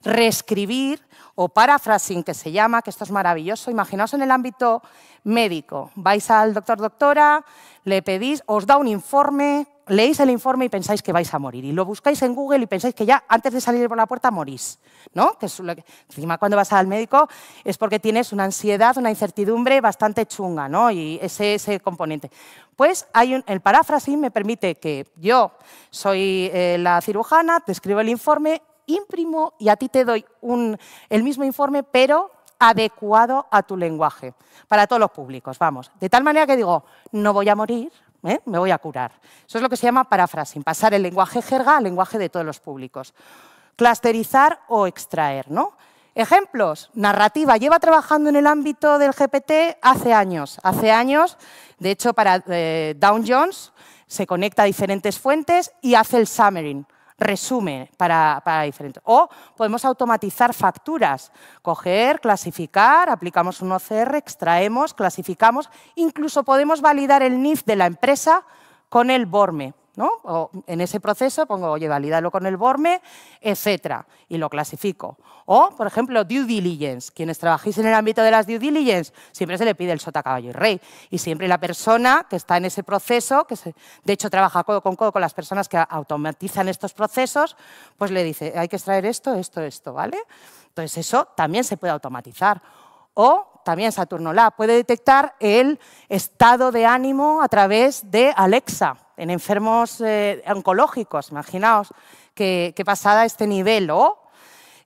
reescribir o parafrasing, que se llama, que esto es maravilloso. Imaginaos en el ámbito médico, vais al doctor, doctora, le pedís, os da un informe leéis el informe y pensáis que vais a morir. Y lo buscáis en Google y pensáis que ya antes de salir por la puerta morís. ¿no? Que, encima cuando vas al médico es porque tienes una ansiedad, una incertidumbre bastante chunga, ¿no? Y ese, ese componente. Pues hay el paráfrasis me permite que yo soy eh, la cirujana, te escribo el informe, imprimo y a ti te doy el mismo informe, pero adecuado a tu lenguaje, para todos los públicos, vamos. De tal manera que digo, no voy a morir, ¿eh? me voy a curar. Eso es lo que se llama parafrasing, pasar el lenguaje jerga al lenguaje de todos los públicos. Clusterizar o extraer, ¿no? Ejemplos, narrativa. Lleva trabajando en el ámbito del GPT hace años. Hace años, de hecho, para eh, Down Jones se conecta a diferentes fuentes y hace el summering resumen para, para diferentes. O podemos automatizar facturas, coger, clasificar, aplicamos un OCR, extraemos, clasificamos, incluso podemos validar el NIF de la empresa con el BORME. O en ese proceso pongo, oye, valídalo con el BORME, etcétera, y lo clasifico. O, por ejemplo, due diligence. Quienes trabajéis en el ámbito de las due diligence, siempre se le pide el sota, caballo y rey. Y siempre la persona que está en ese proceso, que de hecho trabaja codo con codo con las personas que automatizan estos procesos, pues le dice, hay que extraer esto, esto, esto, ¿vale? Entonces eso también se puede automatizar. O también Saturno puede detectar el estado de ánimo a través de Alexa en enfermos eh, oncológicos. Imaginaos qué, qué pasada este nivel. O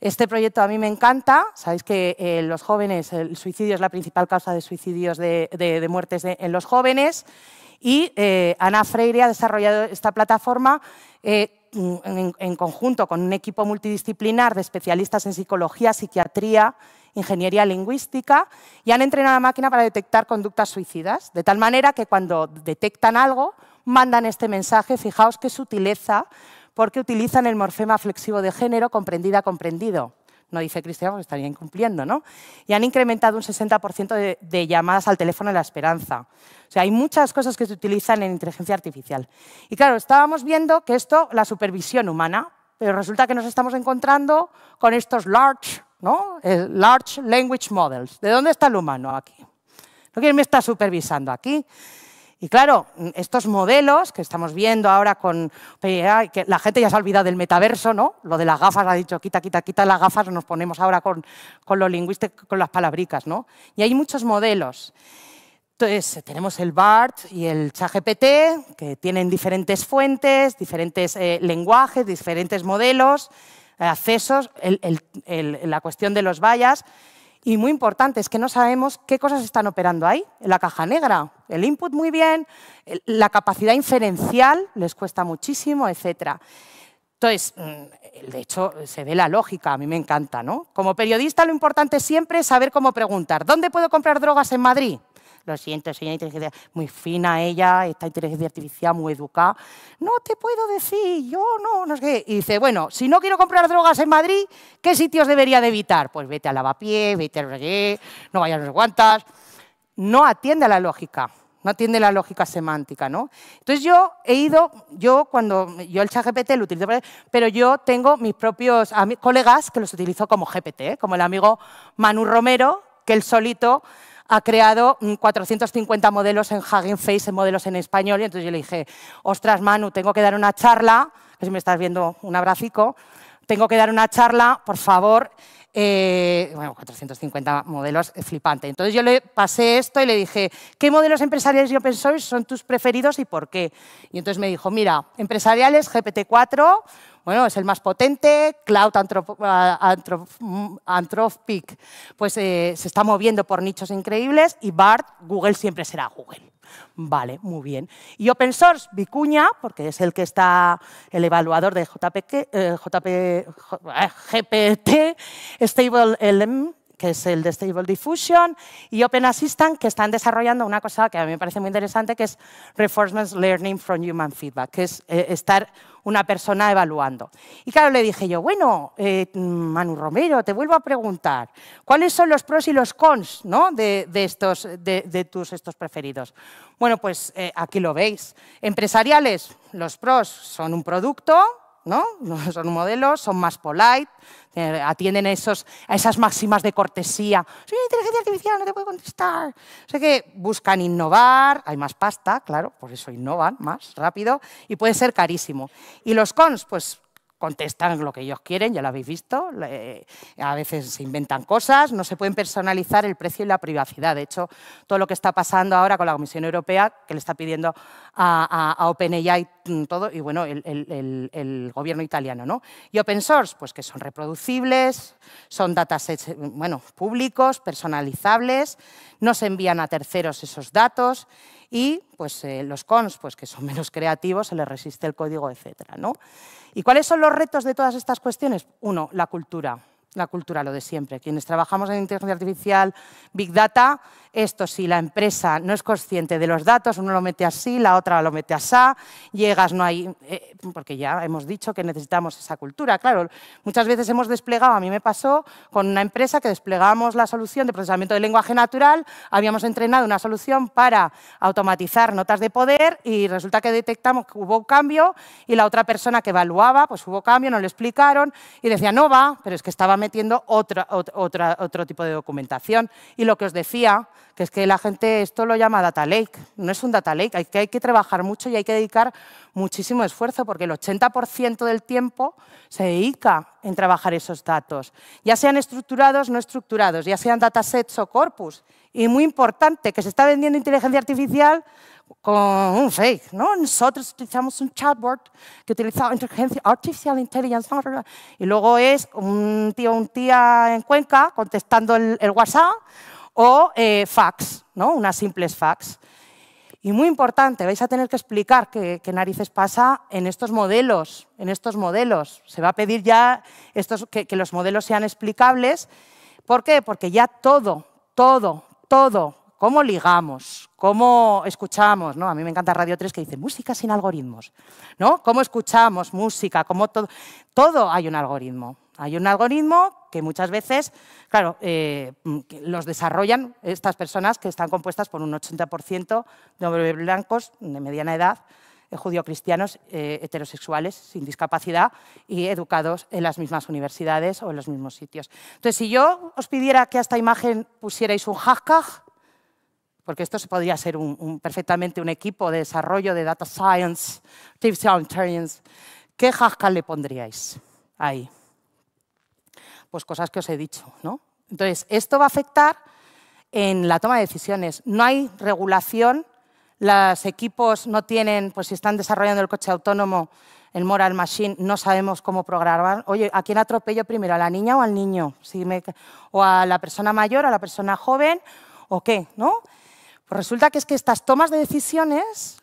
este proyecto a mí me encanta. Sabéis que eh, los jóvenes, el suicidio es la principal causa de suicidios de, muertes en los jóvenes. Y eh, Ana Freire ha desarrollado esta plataforma en, conjunto con un equipo multidisciplinar de especialistas en psicología, psiquiatría, ingeniería lingüística y han entrenado la máquina para detectar conductas suicidas, de tal manera que cuando detectan algo, mandan este mensaje, fijaos qué sutileza, porque utilizan el morfema flexivo de género comprendida-comprendido no dice cristiano porque estaría incumpliendo, ¿no? Y han incrementado un 60% de, llamadas al teléfono de la esperanza. O sea, hay muchas cosas que se utilizan en inteligencia artificial. Y claro, estábamos viendo que esto, la supervisión humana, pero resulta que nos estamos encontrando con estos large, ¿no? large Language Models. ¿De dónde está el humano aquí? ¿No quién me está supervisando aquí? Y claro, estos modelos que estamos viendo ahora con... Eh, la gente ya se ha olvidado del metaverso, ¿no? Lo de las gafas, ha dicho, quita, quita, quita las gafas, nos ponemos ahora con, con lo con las palabricas, ¿no? Y hay muchos modelos. Entonces, tenemos el BART y el ChatGPT, que tienen diferentes fuentes, diferentes eh, lenguajes, diferentes modelos, accesos, la cuestión de los vallas. Y muy importante, es que no sabemos qué cosas están operando ahí, en la caja negra. El input muy bien, la capacidad inferencial les cuesta muchísimo, etc. Entonces, mm, de hecho, se ve la lógica, a mí me encanta, ¿no? Como periodista lo importante siempre es saber cómo preguntar. ¿Dónde puedo comprar drogas en Madrid? lo siento, una inteligencia, muy fina ella, esta inteligencia artificial muy educada, no te puedo decir, yo no, no sé qué. Y dice, bueno, si no quiero comprar drogas en Madrid, ¿qué sitios debería de evitar? Pues vete al lavapiés, vete a no no vayas a los guantas. No atiende a la lógica, no atiende a la lógica semántica, ¿no? Entonces yo he ido, yo cuando, yo el chat GPT lo utilizo, pero yo tengo mis propios colegas que los utilizo como GPT, ¿eh? como el amigo Manu Romero, que él solito ha creado 450 mm, modelos en Hugging Face, en modelos en español. Y entonces yo le dije, ostras, Manu, tengo que dar una charla, que si me estás viendo, un abracico, tengo que dar una charla, por favor, eh, bueno, 450 modelos, eh, flipante. Entonces yo le pasé esto y le dije, ¿qué modelos empresariales y open source son tus preferidos y por qué? Y entonces me dijo, mira, empresariales GPT-4, bueno, es el más potente, Cloud mm, Anthropic, pues eh, se está moviendo por nichos increíbles y BART, Google siempre será Google. Vale, muy bien. Y open source, Vicuña, porque es el que está el evaluador de JP, eh, GPT, Stable LM, que es el de Stable Diffusion, y Open Assistant, que están desarrollando una cosa que a mí me parece muy interesante, que es Reinforcement Learning from Human Feedback, que es eh, estar una persona evaluando. Y claro, le dije yo, bueno, eh, Manu Romero, te vuelvo a preguntar, ¿cuáles son los pros y los cons ¿no? de, estos, de, tus estos preferidos? Bueno, pues eh, aquí lo veis. Empresariales, los pros son un producto, ¿no? <laughs> Son modelos, son más polite, eh, atienden a, esos, esas máximas de cortesía. Soy inteligencia artificial, no te puedo contestar. O sea que buscan innovar, hay más pasta, claro, por eso innovan más rápido y puede ser carísimo. Y los cons, pues contestan lo que ellos quieren, ya lo habéis visto, eh, a veces se inventan cosas, no se pueden personalizar el precio y la privacidad. De hecho, todo lo que está pasando ahora con la Comisión Europea, que le está pidiendo a, OpenAI mm, todo, y bueno, el, gobierno italiano, ¿no? Y open source, pues que son reproducibles, son datasets, eh, bueno, públicos, personalizables, no se envían a terceros esos datos y pues eh, los cons, pues que son menos creativos, se les resiste el código, etcétera, ¿no? ¿Y cuáles son los retos de todas estas cuestiones? Uno, la cultura la cultura, lo de siempre. Quienes trabajamos en inteligencia artificial, Big Data, esto si la empresa no es consciente de los datos, uno lo mete así, la otra lo mete así, llegas, no hay... Eh, porque ya hemos dicho que necesitamos esa cultura. Claro, muchas veces hemos desplegado, a mí me pasó con una empresa que desplegamos la solución de procesamiento de lenguaje natural, habíamos entrenado una solución para automatizar notas de poder y resulta que detectamos que hubo cambio y la otra persona que evaluaba, pues hubo cambio, no lo explicaron y decía, no va, pero es que estaba metiendo otro, otra otro tipo de documentación. Y lo que os decía, que es que la gente esto lo llama data lake, no es un data lake, hay que, hay que trabajar mucho y hay que dedicar muchísimo esfuerzo, porque el 80% del tiempo se dedica en trabajar esos datos, ya sean estructurados, no estructurados, ya sean datasets o corpus. Y muy importante, que se está vendiendo inteligencia artificial con un fake, ¿no? Nosotros utilizamos un chatbot que utiliza inteligencia artificial intelligence, y luego es un tío un tía en Cuenca contestando el, WhatsApp o eh, fax, ¿no? Unas simples fax. Y muy importante, vais a tener que explicar qué, narices pasa en estos modelos, en estos modelos. Se va a pedir ya que, que los modelos sean explicables. ¿Por qué? Porque ya todo, todo, todo cómo ligamos, cómo escuchamos, ¿no? A mí me encanta Radio 3 que dice música sin algoritmos, ¿no? Cómo escuchamos música, cómo todo, todo hay un algoritmo. Hay un algoritmo que muchas veces, claro, eh, los desarrollan estas personas que están compuestas por un 80% de hombres blancos de mediana edad, eh, judio-cristianos, eh, heterosexuales, sin discapacidad y educados en las mismas universidades o en los mismos sitios. Entonces, si yo os pidiera que a esta imagen pusierais un hashtag, porque esto podría ser un, perfectamente un equipo de desarrollo de data science, artificial intelligence, ¿qué Haskell le pondríais ahí? Pues cosas que os he dicho, ¿no? Entonces, esto va a afectar en la toma de decisiones. No hay regulación, los equipos no tienen, pues si están desarrollando el coche autónomo, el moral machine, no sabemos cómo programar. Oye, ¿a quién atropello primero? ¿A la niña o al niño? ¿O a la persona mayor, a la persona joven? ¿O qué? ¿No? Pues resulta que es que estas tomas de decisiones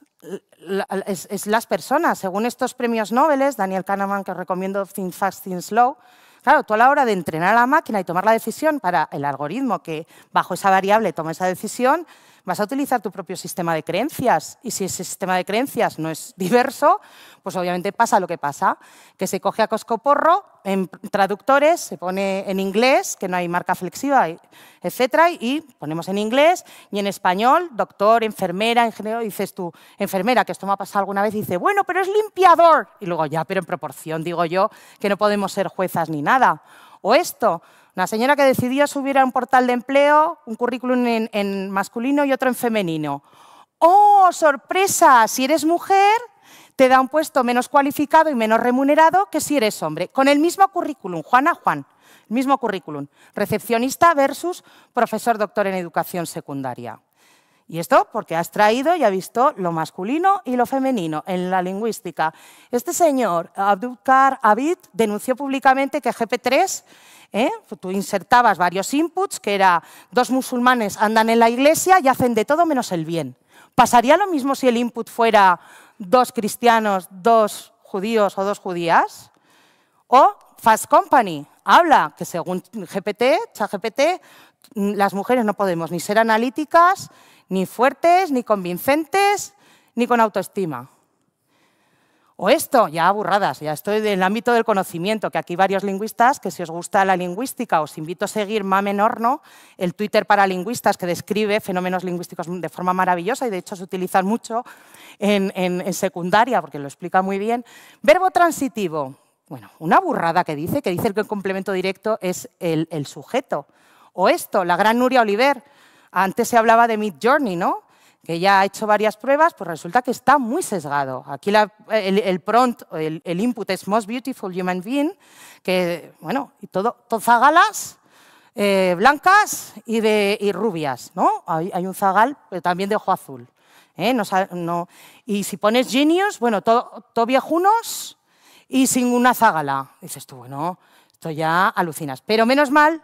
es, las personas, según estos premios Nobel, Daniel Kahneman, que os recomiendo Think Fast, Think Slow, claro, toda la hora de entrenar a la máquina y tomar la decisión para el algoritmo que bajo esa variable toma esa decisión, vas a utilizar tu propio sistema de creencias y si ese sistema de creencias no es diverso, pues obviamente pasa lo que pasa, que se coge a coscoporro en traductores, se pone en inglés, que no hay marca flexiva, etcétera, y ponemos en inglés y en español, doctor, enfermera, ingeniero, dices tú, enfermera, que esto me ha pasado alguna vez, y dice, bueno, pero es limpiador. Y luego ya, pero en proporción, digo yo, que no podemos ser juezas ni nada. O esto, una señora que decidió subir a un portal de empleo un currículum en, masculino y otro en femenino. ¡Oh, sorpresa! Si eres mujer, te da un puesto menos cualificado y menos remunerado que si eres hombre. Con el mismo currículum, Juana Juan, el mismo currículum. Recepcionista versus profesor doctor en educación secundaria. Y esto porque has traído y ha visto lo masculino y lo femenino en la lingüística. Este señor, Abdulkar Abid, denunció públicamente que GP3, ¿eh? tú insertabas varios inputs, que era dos musulmanes andan en la iglesia y hacen de todo menos el bien. ¿Pasaría lo mismo si el input fuera dos cristianos, dos judíos o dos judías? O Fast Company habla que según GPT, ChatGPT, las mujeres no podemos ni ser analíticas, ni fuertes, ni convincentes, ni con autoestima. O esto, ya aburradas, ya estoy en el ámbito del conocimiento, que aquí varios lingüistas, que si os gusta la lingüística, os invito a seguir en Horno, el Twitter para lingüistas que describe fenómenos lingüísticos de forma maravillosa y de hecho se utilizan mucho en, secundaria, porque lo explica muy bien. Verbo transitivo, bueno, una burrada que dice, que dice que el complemento directo es el, el sujeto. O esto, la gran Nuria Oliver, antes se hablaba de Mid Journey, ¿no? que ya ha hecho varias pruebas, pues resulta que está muy sesgado. Aquí el, prompt, el, input es Most Beautiful Human Being, que, bueno, y todo, zagalas, eh, blancas y, de, rubias, ¿no? Hay, un zagal, pero también de ojo azul. ¿eh? No, y si pones genius, bueno, todo viejunos y sin una zagala. Dices tú, bueno, esto ya alucinas. Pero menos mal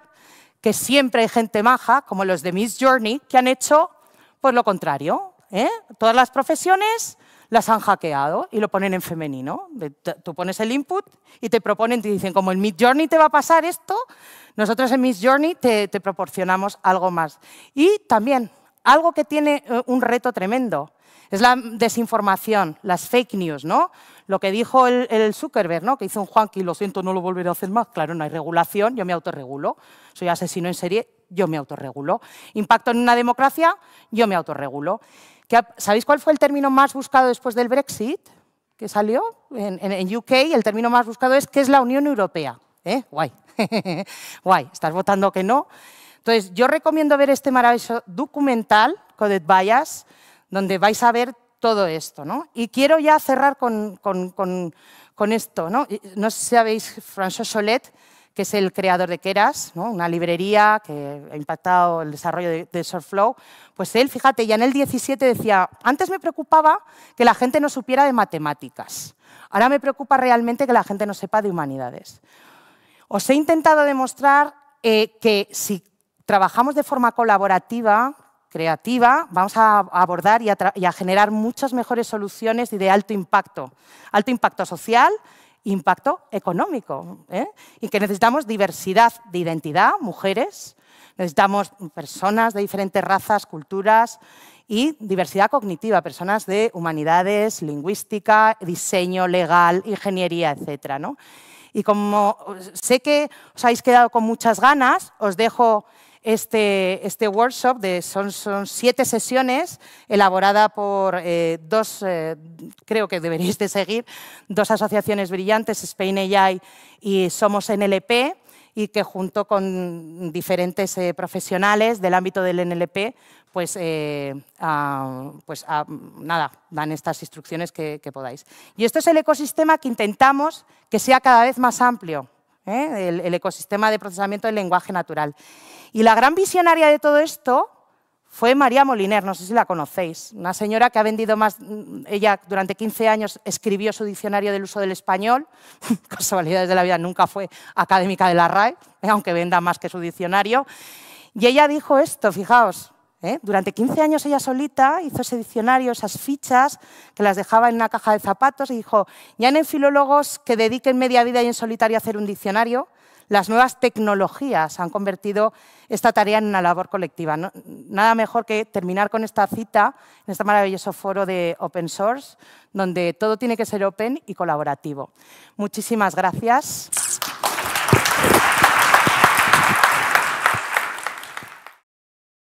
que siempre hay gente maja, como los de Miss Journey, que han hecho pues lo contrario. ¿eh? Todas las profesiones las han hackeado y lo ponen en femenino. Tú pones el input y te proponen, te dicen, como en Miss Journey te va a pasar esto, nosotros en Miss Journey te, te, proporcionamos algo más. Y también algo que tiene eh, un reto tremendo. Es la desinformación, las fake news, ¿no? lo que dijo el, Zuckerberg, ¿no? que hizo un Juanqui, lo siento, no lo volveré a hacer más. Claro, no hay regulación, yo me autorregulo. Soy asesino en serie, yo me autorregulo. Impacto en una democracia, yo me autorregulo. ¿Sabéis cuál fue el término más buscado después del Brexit que salió? En, UK el término más buscado es ¿qué es la Unión Europea? ¿Eh? Guay, <laughs> guay, estás votando que no. Entonces, yo recomiendo ver este maravilloso documental, Coded Bias, donde vais a ver todo esto. ¿no? Y quiero ya cerrar con, con, con, esto. ¿no? no sé si sabéis, François Solet, que es el creador de Keras, ¿no? una librería que ha impactado el desarrollo de, de Surflow, pues él, fíjate, ya en el 17 decía, antes me preocupaba que la gente no supiera de matemáticas, ahora me preocupa realmente que la gente no sepa de humanidades. Os he intentado demostrar eh, que si trabajamos de forma colaborativa, creativa, vamos a abordar y a, generar muchas mejores soluciones y de alto impacto. Alto impacto social, impacto económico. ¿eh? Y que necesitamos diversidad de identidad, mujeres, necesitamos personas de diferentes razas, culturas y diversidad cognitiva, personas de humanidades, lingüística, diseño, legal, ingeniería, etc. Y como sé que os habéis quedado con muchas ganas, os dejo este, este, workshop, de, son, siete sesiones elaborada por eh, dos, eh, creo que deberéis de seguir, dos asociaciones brillantes, Spain AI y Somos NLP, y que junto con diferentes eh, profesionales del ámbito del NLP, pues, pues nada, dan estas instrucciones que podáis. Y esto es el ecosistema que intentamos que sea cada vez más amplio ¿eh? el, ecosistema de procesamiento del lenguaje natural. Y la gran visionaria de todo esto fue María Moliner, no sé si la conocéis, una señora que ha vendido más, mm, ella durante 15 años escribió su diccionario del uso del español, <laughs> casualidades de la vida, nunca fue académica de la RAE, aunque venda más que su diccionario, y ella dijo esto, fijaos, ¿eh? Durante 15 años ella solita hizo ese diccionario, esas fichas, que las dejaba en una caja de zapatos y dijo, ya en filólogos que dediquen media vida y en solitario a hacer un diccionario, las nuevas tecnologías han convertido esta tarea en una labor colectiva. Nada mejor que terminar con esta cita en este maravilloso foro de open source, donde todo tiene que ser open y colaborativo. Muchísimas gracias.